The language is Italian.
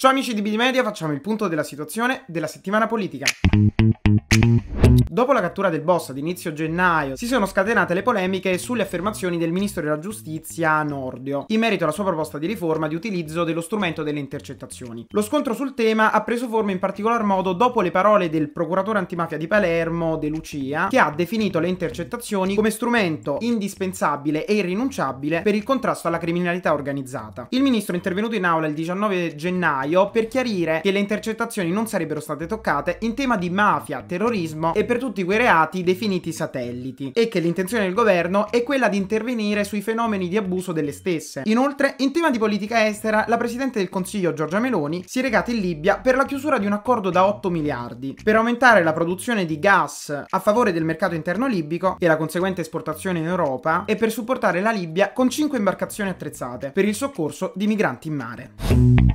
Ciao amici di Bimedia, facciamo il punto della situazione della settimana politica. Dopo la cattura del boss ad inizio gennaio si sono scatenate le polemiche sulle affermazioni del ministro della giustizia Nordio in merito alla sua proposta di riforma di utilizzo dello strumento delle intercettazioni. Lo scontro sul tema ha preso forma in particolar modo dopo le parole del procuratore antimafia di Palermo, De Lucia, che ha definito le intercettazioni come strumento indispensabile e irrinunciabile per il contrasto alla criminalità organizzata. Il ministro è intervenuto in aula il 19 gennaio Maio per chiarire che le intercettazioni non sarebbero state toccate in tema di mafia, terrorismo e per tutti quei reati definiti satelliti e che l'intenzione del governo è quella di intervenire sui fenomeni di abuso delle stesse. Inoltre, in tema di politica estera, la Presidente del Consiglio Giorgia Meloni si è recata in Libia per la chiusura di un accordo da 8 miliardi per aumentare la produzione di gas a favore del mercato interno libico e la conseguente esportazione in Europa e per supportare la Libia con 5 imbarcazioni attrezzate per il soccorso di migranti in mare.